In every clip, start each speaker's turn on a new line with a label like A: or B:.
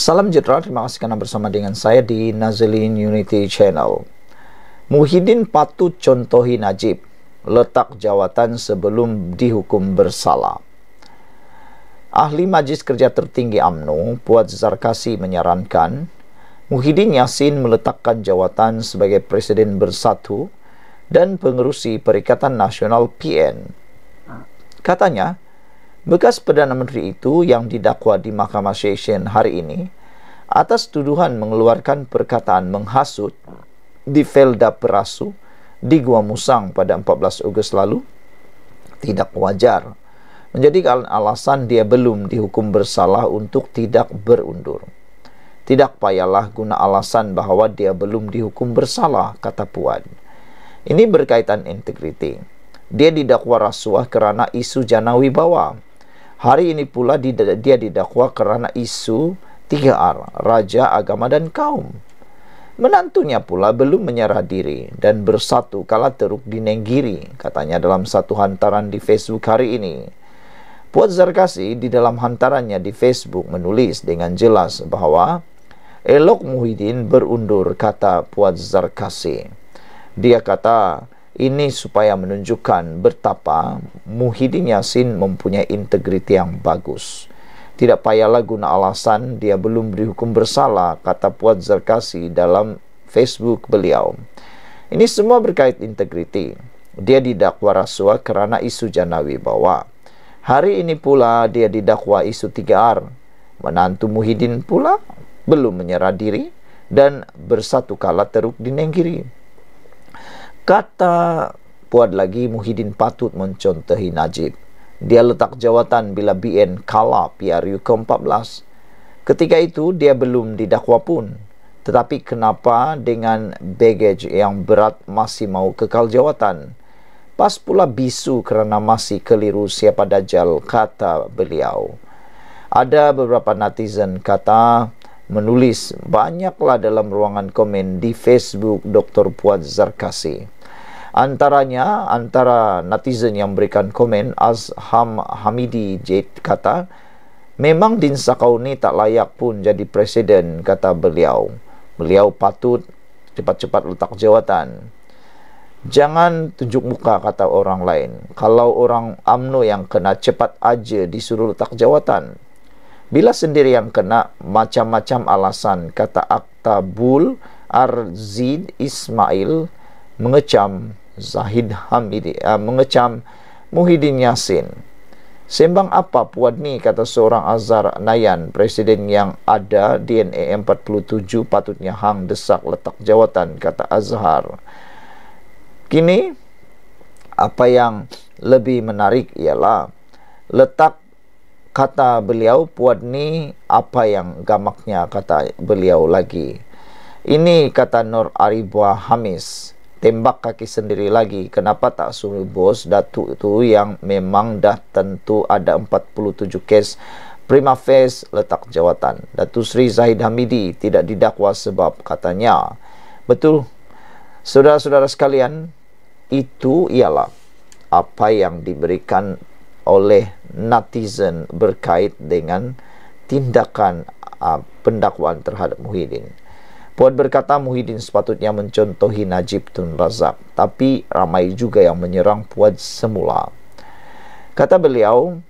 A: Salam sejahtera, terima kasih kerana bersama dengan saya di Nazilin Unity Channel. Muhyiddin patut contohi Najib letak jawatan sebelum dihukum bersalah. Ahli Majlis Kerja Tertinggi AMNO, Puat Zarkasi menyarankan Muhyiddin Yassin meletakkan jawatan sebagai Presiden Bersatu dan Pengerusi Perikatan Nasional PN. Katanya, Bekas Perdana Menteri itu yang didakwa di Mahkamah Session hari ini atas tuduhan mengeluarkan perkataan menghasut di Felda Perasu di Gua Musang pada 14 Ogos lalu tidak wajar menjadi alasan dia belum dihukum bersalah untuk tidak berundur. Tidak payahlah guna alasan bahawa dia belum dihukum bersalah, kata Puan. Ini berkaitan integriti. Dia didakwa rasuah kerana isu Janawi wibawa. Hari ini pula dia didakwa kerana isu tiga r raja, agama dan kaum. Menantunya pula belum menyerah diri dan bersatu kala teruk di Nenggiri, katanya dalam satu hantaran di Facebook hari ini. Puat Zarkasi di dalam hantarannya di Facebook menulis dengan jelas bahawa Elok Muhyiddin berundur kata Puat Zarkasi. Dia kata, ini supaya menunjukkan betapa Muhyiddin Yassin mempunyai integriti yang bagus. Tidak payahlah guna alasan dia belum dihukum bersalah, kata Puat Zarkasi dalam Facebook beliau. Ini semua berkait integriti. Dia didakwa rasuah kerana isu janawi bawa. Hari ini pula dia didakwa isu 3R. Menantu Muhyiddin pula belum menyerah diri dan bersatu kala teruk di Nenggiri kata Puat lagi Muhyiddin patut mencontohi Najib. Dia letak jawatan bila BN kalah PRU ke-14. Ketika itu dia belum didakwa pun. Tetapi kenapa dengan baggage yang berat masih mau kekal jawatan? Pas pula bisu kerana masih keliru siapa dajal kata beliau. Ada beberapa netizen kata menulis banyaklah dalam ruangan komen di Facebook Dr. Puan Zarkasi. Antaranya antara netizen yang berikan komen Azham Hamidi Jade kata Memang Din Sakau ni tak layak pun jadi presiden kata beliau Beliau patut cepat-cepat letak jawatan Jangan tunjuk muka kata orang lain Kalau orang UMNO yang kena cepat aja disuruh letak jawatan Bila sendiri yang kena macam-macam alasan kata Akta Bul Arzid Ismail mengecam Zahid Hamid uh, mengecam Muhyiddin Yassin. Sembang apa puan ni kata seorang Azhar Nayan presiden yang ada DNA 47 patutnya hang desak letak jawatan kata Azhar. Kini apa yang lebih menarik ialah letak kata beliau puan ni apa yang gamaknya kata beliau lagi. Ini kata Nur Aribah Hamis tembak kaki sendiri lagi kenapa tak suruh bos datuk itu yang memang dah tentu ada 47 kes prima face letak jawatan Datuk Sri Zahid Hamidi tidak didakwa sebab katanya betul saudara-saudara sekalian itu ialah apa yang diberikan oleh netizen berkait dengan tindakan uh, pendakwaan terhadap Muhyiddin Puan berkata Muhyiddin sepatutnya mencontohi Najib Tun Razak tapi ramai juga yang menyerang Puan semula. Kata beliau,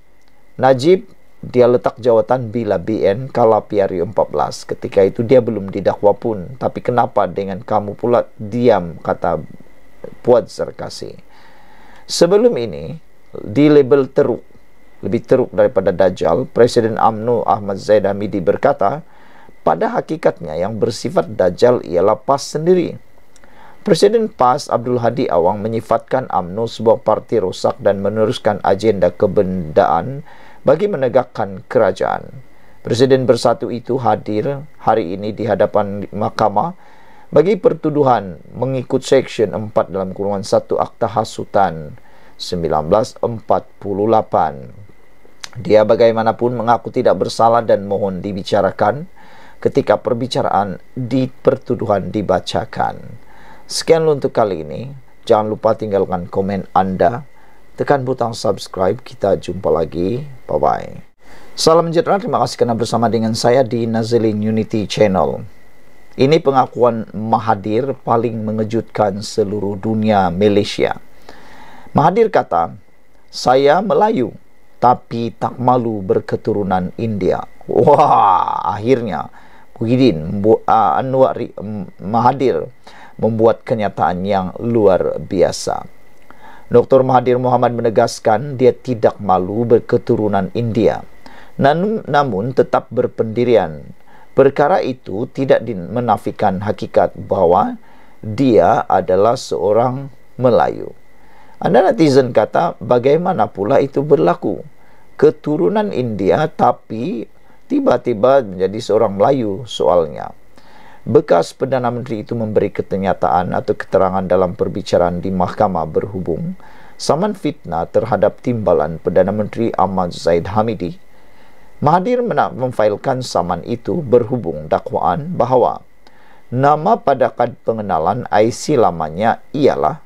A: Najib dia letak jawatan bila BN kalau PRU 14 ketika itu dia belum didakwa pun tapi kenapa dengan kamu pula diam kata Puan Serkasi. Sebelum ini di label teruk lebih teruk daripada Dajjal Presiden UMNO Ahmad Zaid Hamidi berkata pada hakikatnya yang bersifat dajal ialah PAS sendiri. Presiden PAS Abdul Hadi Awang menyifatkan UMNO sebuah parti rosak dan meneruskan agenda kebendaan bagi menegakkan kerajaan. Presiden Bersatu itu hadir hari ini di hadapan mahkamah bagi pertuduhan mengikut Seksyen 4 dalam kurungan 1 Akta Hasutan 1948. Dia bagaimanapun mengaku tidak bersalah dan mohon dibicarakan ketika perbicaraan di pertuduhan dibacakan. Sekian untuk kali ini. Jangan lupa tinggalkan komen anda. Tekan butang subscribe. Kita jumpa lagi. Bye-bye. Salam sejahtera. Terima kasih kerana bersama dengan saya di Nazilin Unity Channel. Ini pengakuan Mahadir paling mengejutkan seluruh dunia Malaysia. Mahadir kata, saya Melayu tapi tak malu berketurunan India. Wah, akhirnya. Muhyiddin ah, Anwar Mahadir membuat kenyataan yang luar biasa. Dr. Mahadir Muhammad menegaskan dia tidak malu berketurunan India. Namun tetap berpendirian. Perkara itu tidak menafikan hakikat bahwa dia adalah seorang Melayu. Anda netizen kata bagaimana pula itu berlaku? Keturunan India tapi tiba-tiba menjadi seorang Melayu soalnya. Bekas Perdana Menteri itu memberi ketenyataan atau keterangan dalam perbicaraan di mahkamah berhubung saman fitnah terhadap timbalan Perdana Menteri Ahmad Zaid Hamidi. Mahathir menak memfailkan saman itu berhubung dakwaan bahawa nama pada kad pengenalan IC lamanya ialah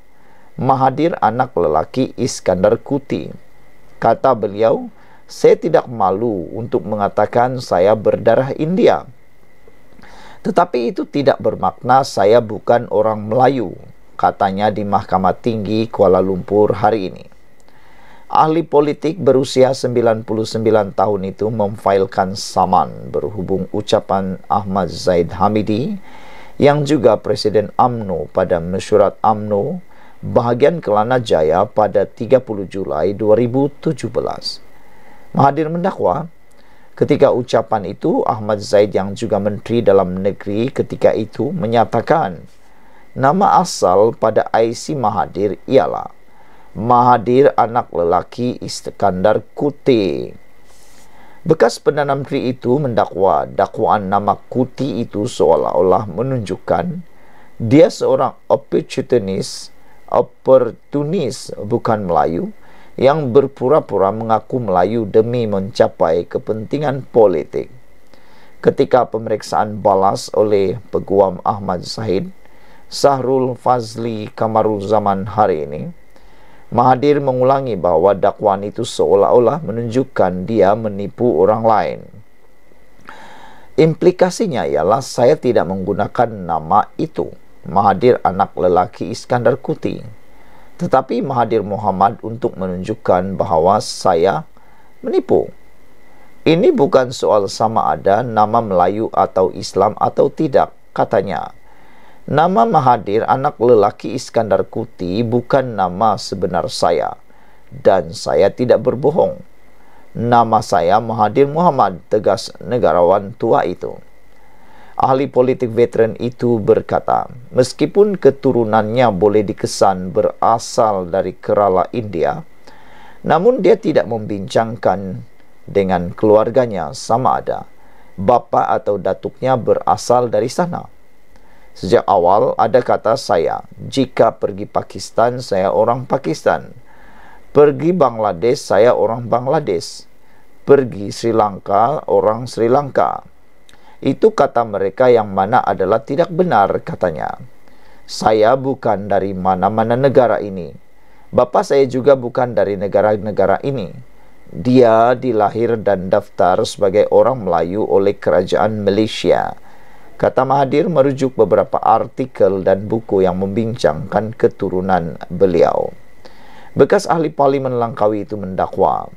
A: Mahathir anak lelaki Iskandar Kuti. Kata beliau, saya tidak malu untuk mengatakan saya berdarah India. Tetapi itu tidak bermakna saya bukan orang Melayu, katanya di Mahkamah Tinggi Kuala Lumpur hari ini. Ahli politik berusia 99 tahun itu memfailkan saman berhubung ucapan Ahmad Zaid Hamidi yang juga Presiden AMNO pada mesyuarat AMNO bahagian Kelana Jaya pada 30 Julai 2017. Mahadir mendakwa ketika ucapan itu Ahmad Zaid yang juga menteri dalam negeri ketika itu menyatakan nama asal pada IC Mahadir ialah Mahadir anak lelaki Iskandar Kuti. Bekas penanam Menteri itu mendakwa dakwaan nama Kuti itu seolah-olah menunjukkan dia seorang opportunist, opportunist bukan Melayu yang berpura-pura mengaku Melayu demi mencapai kepentingan politik. Ketika pemeriksaan balas oleh Peguam Ahmad Zahid, Sahrul Fazli Kamaru Zaman hari ini, Mahathir mengulangi bahawa dakwaan itu seolah-olah menunjukkan dia menipu orang lain. Implikasinya ialah saya tidak menggunakan nama itu. Mahathir anak lelaki Iskandar Kuti tetapi Mahathir Muhammad untuk menunjukkan bahawa saya menipu. Ini bukan soal sama ada nama Melayu atau Islam atau tidak, katanya. Nama Mahathir anak lelaki Iskandar Kuti bukan nama sebenar saya. Dan saya tidak berbohong. Nama saya Mahathir Muhammad, tegas negarawan tua itu. Ahli politik veteran itu berkata, meskipun keturunannya boleh dikesan berasal dari Kerala, India, namun dia tidak membincangkan dengan keluarganya sama ada bapa atau datuknya berasal dari sana. Sejak awal ada kata saya, jika pergi Pakistan saya orang Pakistan, pergi Bangladesh saya orang Bangladesh, pergi Sri Lanka orang Sri Lanka. Itu kata mereka yang mana adalah tidak benar katanya. Saya bukan dari mana-mana negara ini. Bapa saya juga bukan dari negara-negara ini. Dia dilahir dan daftar sebagai orang Melayu oleh kerajaan Malaysia. Kata Mahathir merujuk beberapa artikel dan buku yang membincangkan keturunan beliau. Bekas ahli parlimen Langkawi itu mendakwa,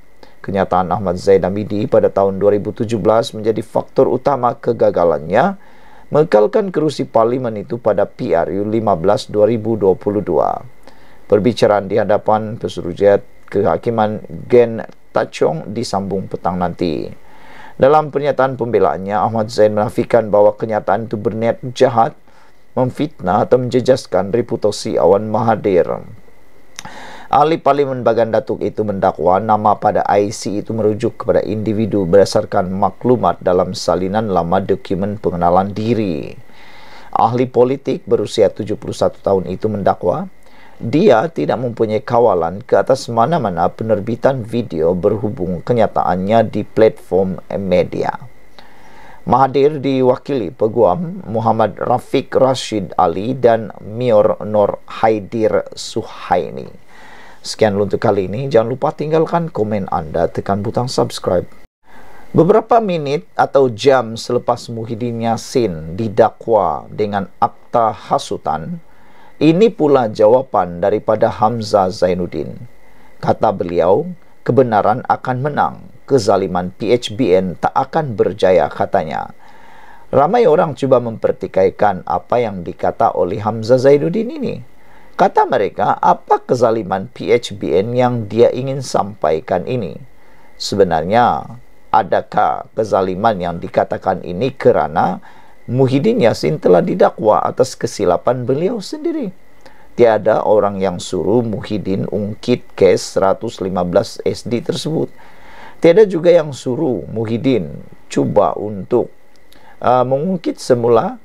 A: kenyataan Ahmad Zaid Hamidi pada tahun 2017 menjadi faktor utama kegagalannya mengekalkan kerusi parlimen itu pada PRU 15-2022. Perbicaraan di hadapan pesuruhjet kehakiman Gen Tachong disambung petang nanti. Dalam pernyataan pembelaannya, Ahmad Zain menafikan bahawa kenyataan itu berniat jahat, memfitnah atau menjejaskan reputasi Awan Mahathir. Ahli Parlimen Bagan Datuk itu mendakwa nama pada IC itu merujuk kepada individu berdasarkan maklumat dalam salinan lama dokumen pengenalan diri. Ahli politik berusia 71 tahun itu mendakwa dia tidak mempunyai kawalan ke atas mana-mana penerbitan video berhubung kenyataannya di platform media. Mahadir diwakili Peguam Muhammad Rafiq Rashid Ali dan Mior Nur Haidir Suhaini. Sekian untuk kali ini. Jangan lupa tinggalkan komen anda, tekan butang subscribe. Beberapa minit atau jam selepas Muhyiddin Yassin didakwa dengan akta hasutan, ini pula jawapan daripada Hamzah Zainuddin. Kata beliau, kebenaran akan menang, kezaliman PHBN tak akan berjaya katanya. Ramai orang cuba mempertikaikan apa yang dikata oleh Hamzah Zainuddin ini. Kata mereka, apa kezaliman PHBN yang dia ingin sampaikan ini? Sebenarnya, adakah kezaliman yang dikatakan ini kerana Muhyiddin Yassin telah didakwa atas kesilapan beliau sendiri? Tiada orang yang suruh Muhyiddin ungkit kes 115 SD tersebut. Tiada juga yang suruh Muhyiddin cuba untuk uh, mengungkit semula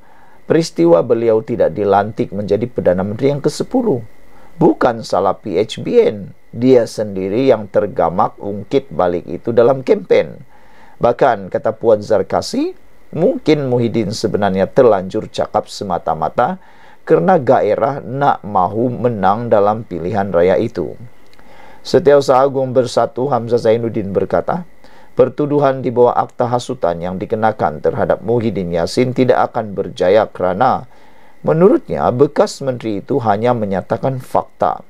A: peristiwa beliau tidak dilantik menjadi Perdana Menteri yang ke-10. Bukan salah PHBN, dia sendiri yang tergamak ungkit balik itu dalam kampanye. Bahkan kata Puan Zarkasi, mungkin Muhyiddin sebenarnya terlanjur cakap semata-mata karena gairah nak mahu menang dalam pilihan raya itu. Setiausaha Agung Bersatu Hamzah Zainuddin berkata, Pertuduhan di bawah akta hasutan yang dikenakan terhadap Muhyiddin Yassin tidak akan berjaya kerana menurutnya bekas menteri itu hanya menyatakan fakta.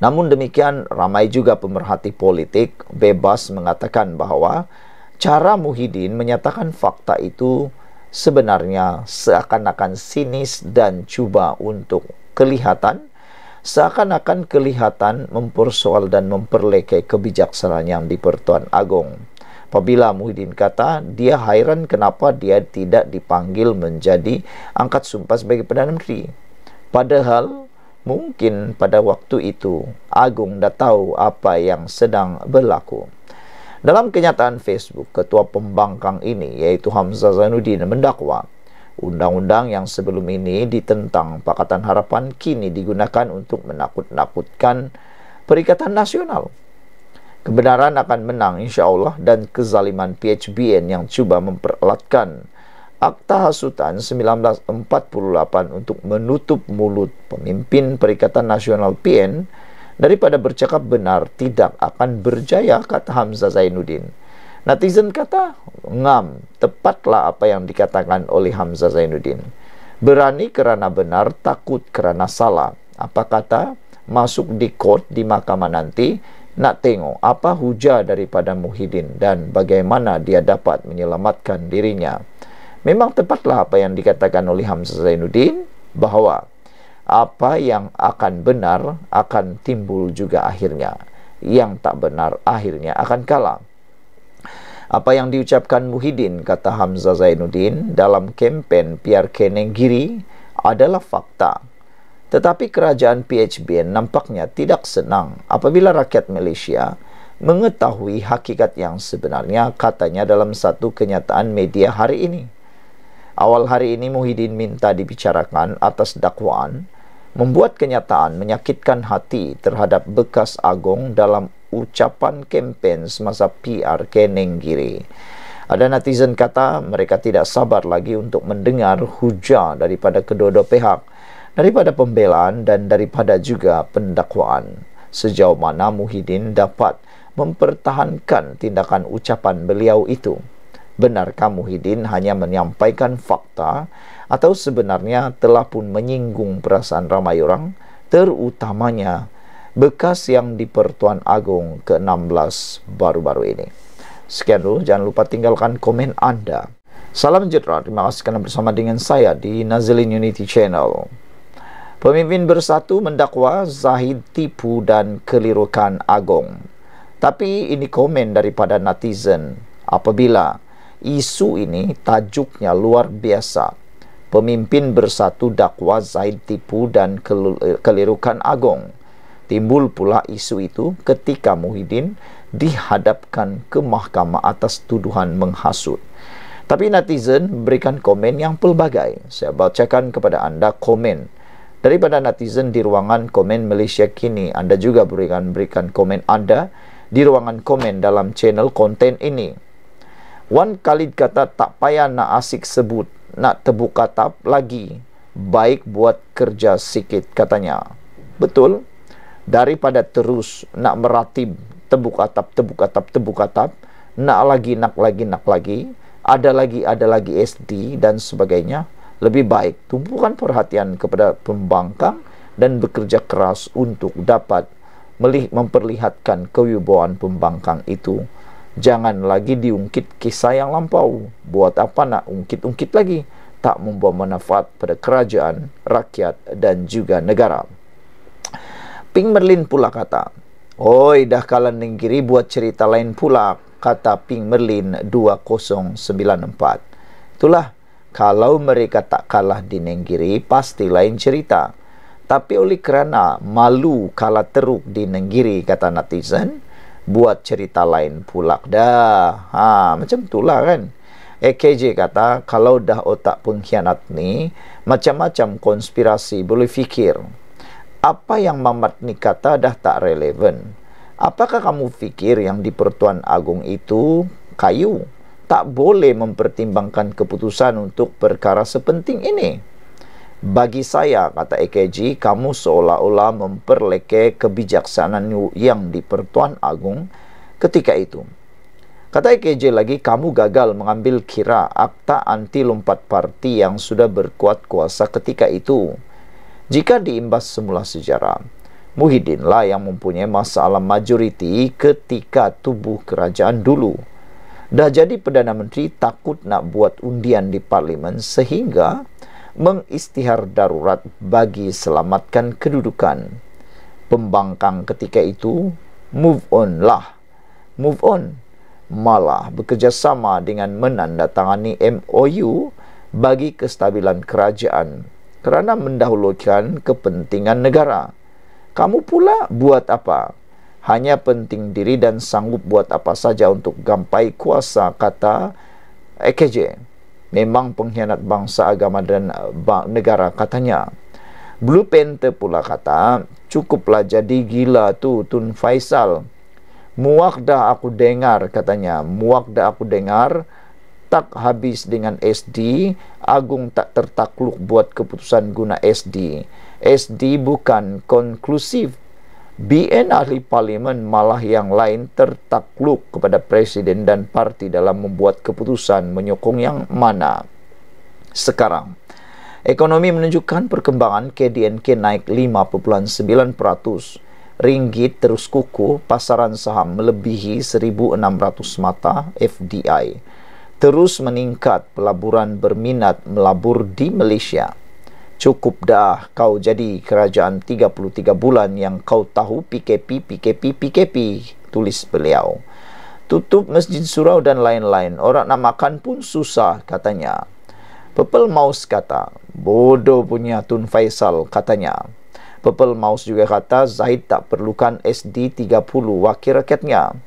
A: Namun demikian, ramai juga pemerhati politik bebas mengatakan bahawa cara Muhyiddin menyatakan fakta itu sebenarnya seakan-akan sinis dan cuba untuk kelihatan seakan-akan kelihatan mempersoal dan memperlekai kebijaksanaan yang di pertuan agung. Apabila Muhyiddin kata, dia hairan kenapa dia tidak dipanggil menjadi angkat sumpah sebagai Perdana Menteri. Padahal, mungkin pada waktu itu, Agung dah tahu apa yang sedang berlaku. Dalam kenyataan Facebook, ketua pembangkang ini, yaitu Hamzah Zainuddin, mendakwa Undang-undang yang sebelum ini ditentang Pakatan Harapan kini digunakan untuk menakut-nakutkan Perikatan Nasional. Kebenaran akan menang insya Allah dan kezaliman PHBN yang coba memperelatkan Akta Hasutan 1948 untuk menutup mulut pemimpin Perikatan Nasional PN daripada bercakap benar tidak akan berjaya kata Hamzah Zainuddin. Netizen kata, ngam, tepatlah apa yang dikatakan oleh Hamzah Zainuddin. Berani kerana benar, takut kerana salah. Apa kata? Masuk di court di mahkamah nanti, nak tengok apa hujah daripada Muhyiddin dan bagaimana dia dapat menyelamatkan dirinya. Memang tepatlah apa yang dikatakan oleh Hamzah Zainuddin bahawa apa yang akan benar akan timbul juga akhirnya. Yang tak benar akhirnya akan kalah. Apa yang diucapkan Muhyiddin, kata Hamzah Zainuddin, dalam kempen PRK Nenggiri adalah fakta. Tetapi kerajaan PHBn nampaknya tidak senang apabila rakyat Malaysia mengetahui hakikat yang sebenarnya katanya dalam satu kenyataan media hari ini. Awal hari ini Muhyiddin minta dibicarakan atas dakwaan membuat kenyataan menyakitkan hati terhadap bekas agong dalam ucapan kempen semasa PR Keneng Giri. Ada netizen kata mereka tidak sabar lagi untuk mendengar hujah daripada kedua-dua pihak, daripada pembelaan dan daripada juga pendakwaan. Sejauh mana Muhyiddin dapat mempertahankan tindakan ucapan beliau itu? Benarkah Muhyiddin hanya menyampaikan fakta atau sebenarnya telah pun menyinggung perasaan ramai orang, terutamanya bekas yang di Pertuan Agung ke-16 baru-baru ini. Sekian dulu, jangan lupa tinggalkan komen Anda. Salam sejahtera, terima kasih kerana bersama dengan saya di Nazilin Unity Channel. Pemimpin bersatu mendakwa Zahid tipu dan kelirukan Agong. Tapi ini komen daripada netizen apabila isu ini tajuknya luar biasa. Pemimpin bersatu dakwa Zahid tipu dan eh, kelirukan Agong timbul pula isu itu ketika Muhyiddin dihadapkan ke mahkamah atas tuduhan menghasut. Tapi netizen berikan komen yang pelbagai. Saya bacakan kepada anda komen daripada netizen di ruangan komen Malaysia kini. Anda juga berikan berikan komen anda di ruangan komen dalam channel konten ini. Wan Khalid kata tak payah nak asik sebut nak tebuk katap lagi baik buat kerja sikit katanya betul daripada terus nak meratib tebuk atap tebuk atap tebuk atap nak lagi nak lagi nak lagi ada lagi ada lagi SD dan sebagainya lebih baik tumpukan perhatian kepada pembangkang dan bekerja keras untuk dapat memperlihatkan kewibawaan pembangkang itu jangan lagi diungkit kisah yang lampau buat apa nak ungkit-ungkit lagi tak membawa manfaat pada kerajaan, rakyat dan juga negara. Ping Merlin pula kata. Oi, dah kalan ningkiri buat cerita lain pula, kata Ping Merlin 2094. Itulah, kalau mereka tak kalah di Nenggiri, pasti lain cerita. Tapi oleh kerana malu kalah teruk di Nenggiri, kata netizen, buat cerita lain pula dah. Ha, macam itulah kan. EKJ kata, kalau dah otak pengkhianat ni, macam-macam konspirasi boleh fikir apa yang Mamat ni kata dah tak relevan. Apakah kamu fikir yang di Pertuan Agung itu kayu? Tak boleh mempertimbangkan keputusan untuk perkara sepenting ini. Bagi saya, kata EKG, kamu seolah-olah memperleke kebijaksanaan yang di Pertuan Agung ketika itu. Kata EKJ lagi, kamu gagal mengambil kira akta anti lompat parti yang sudah berkuat kuasa ketika itu. Jika diimbas semula sejarah, Muhyiddinlah yang mempunyai masalah majoriti ketika tubuh kerajaan dulu. Dah jadi Perdana Menteri takut nak buat undian di Parlimen sehingga mengistihar darurat bagi selamatkan kedudukan. Pembangkang ketika itu, move on lah. Move on malah bekerjasama dengan menandatangani MOU bagi kestabilan kerajaan kerana mendahulukan kepentingan negara. Kamu pula buat apa? Hanya penting diri dan sanggup buat apa saja untuk gampai kuasa kata EKJ. Memang pengkhianat bangsa agama dan eh, negara katanya. Blue Panther pula kata, cukuplah jadi gila tu Tun Faisal. Muak dah aku dengar katanya, muak dah aku dengar katanya tak habis dengan SD, Agung tak tertakluk buat keputusan guna SD. SD bukan konklusif. BN ahli parlimen malah yang lain tertakluk kepada presiden dan parti dalam membuat keputusan menyokong yang mana. Sekarang, ekonomi menunjukkan perkembangan KDNK naik 5.9%. Ringgit terus kuku, pasaran saham melebihi 1600 mata FDI terus meningkat pelaburan berminat melabur di Malaysia. Cukup dah kau jadi kerajaan 33 bulan yang kau tahu PKP, PKP, PKP, tulis beliau. Tutup masjid surau dan lain-lain, orang nak makan pun susah katanya. Pepel mouse kata, bodoh punya Tun Faisal katanya. Pepel mouse juga kata Zahid tak perlukan SD30 wakil rakyatnya.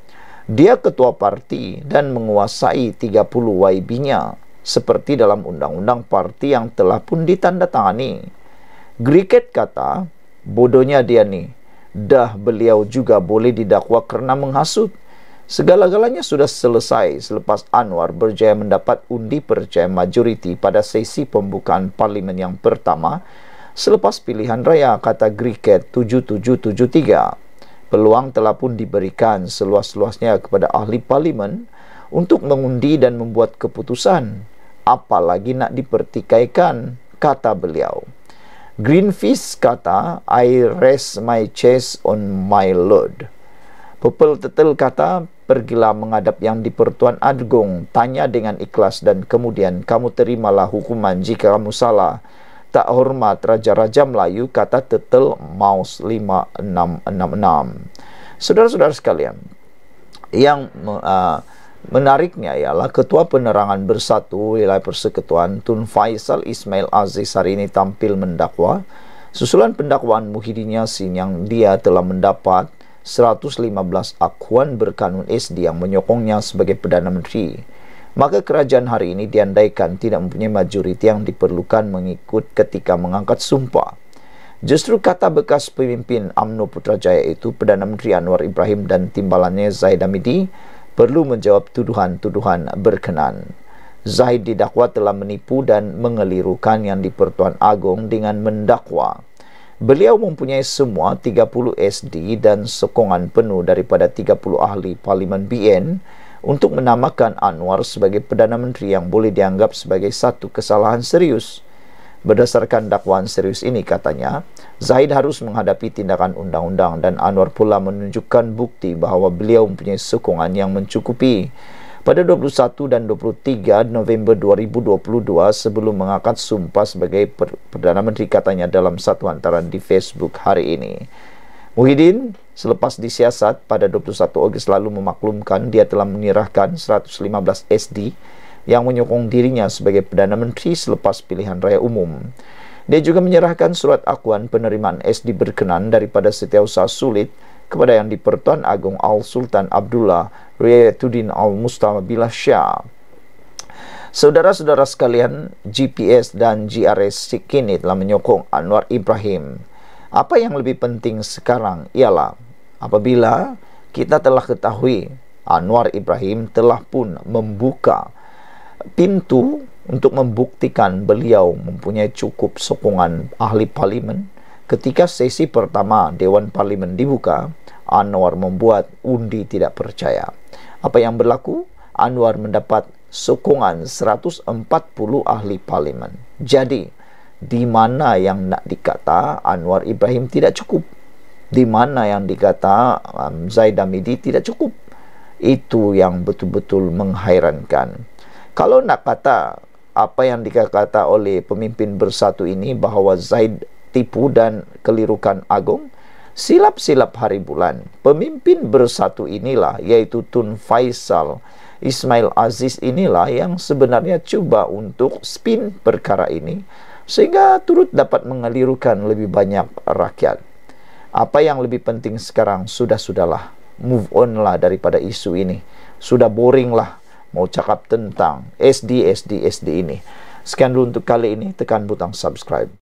A: Dia ketua parti dan menguasai 30 YB-nya seperti dalam undang-undang parti yang telah pun ditandatangani. Griket kata, bodohnya dia ni Dah beliau juga boleh didakwa karena menghasut. Segala-galanya sudah selesai selepas Anwar berjaya mendapat undi percaya majoriti pada sesi pembukaan parlimen yang pertama selepas pilihan raya kata Griket 7773 peluang telah pun diberikan seluas-luasnya kepada ahli parlimen untuk mengundi dan membuat keputusan apalagi nak dipertikaikan kata beliau Greenpeace kata I rest my chest on my Lord. Purple Turtle kata pergilah menghadap yang di pertuan agung tanya dengan ikhlas dan kemudian kamu terimalah hukuman jika kamu salah tak hormat raja-raja Melayu kata Tetel Maus 5666. Saudara-saudara sekalian, yang uh, menariknya ialah Ketua Penerangan Bersatu Wilayah Persekutuan Tun Faisal Ismail Aziz hari ini tampil mendakwa susulan pendakwaan Muhyiddin Yassin yang dia telah mendapat 115 akuan berkanun SD yang menyokongnya sebagai Perdana Menteri maka kerajaan hari ini diandaikan tidak mempunyai majoriti yang diperlukan mengikut ketika mengangkat sumpah. Justru kata bekas pemimpin UMNO Putrajaya itu, Perdana Menteri Anwar Ibrahim dan timbalannya Zaid Amidi perlu menjawab tuduhan-tuduhan berkenan. Zaid didakwa telah menipu dan mengelirukan yang di Pertuan Agong dengan mendakwa. Beliau mempunyai semua 30 SD dan sokongan penuh daripada 30 ahli Parlimen BN untuk menamakan Anwar sebagai Perdana Menteri yang boleh dianggap sebagai satu kesalahan serius. Berdasarkan dakwaan serius ini katanya, Zahid harus menghadapi tindakan undang-undang dan Anwar pula menunjukkan bukti bahawa beliau mempunyai sokongan yang mencukupi. Pada 21 dan 23 November 2022 sebelum mengangkat sumpah sebagai Perdana Menteri katanya dalam satu antara di Facebook hari ini. Muhyiddin selepas disiasat pada 21 Ogos lalu memaklumkan dia telah menyerahkan 115 SD yang menyokong dirinya sebagai Perdana Menteri selepas pilihan raya umum. Dia juga menyerahkan surat akuan penerimaan SD berkenan daripada setiausaha sulit kepada yang dipertuan Agong Al Sultan Abdullah Riyatuddin Al Mustabilah Shah. Saudara-saudara sekalian, GPS dan GRS Sikini telah menyokong Anwar Ibrahim. Apa yang lebih penting sekarang ialah apabila kita telah ketahui Anwar Ibrahim telah pun membuka pintu untuk membuktikan beliau mempunyai cukup sokongan ahli parlimen. Ketika sesi pertama Dewan Parlimen dibuka, Anwar membuat undi tidak percaya. Apa yang berlaku? Anwar mendapat sokongan 140 ahli parlimen. Jadi, di mana yang nak dikata Anwar Ibrahim tidak cukup di mana yang dikata um, Zaid Amidi tidak cukup itu yang betul-betul menghairankan kalau nak kata apa yang dikata oleh pemimpin bersatu ini bahawa Zaid tipu dan kelirukan agung silap-silap hari bulan pemimpin bersatu inilah yaitu Tun Faisal Ismail Aziz inilah yang sebenarnya cuba untuk spin perkara ini sehingga turut dapat mengalirkan lebih banyak rakyat. Apa yang lebih penting sekarang sudah sudahlah move on lah daripada isu ini. Sudah boring lah mau cakap tentang SD SD SD ini. Sekian dulu untuk kali ini tekan butang subscribe.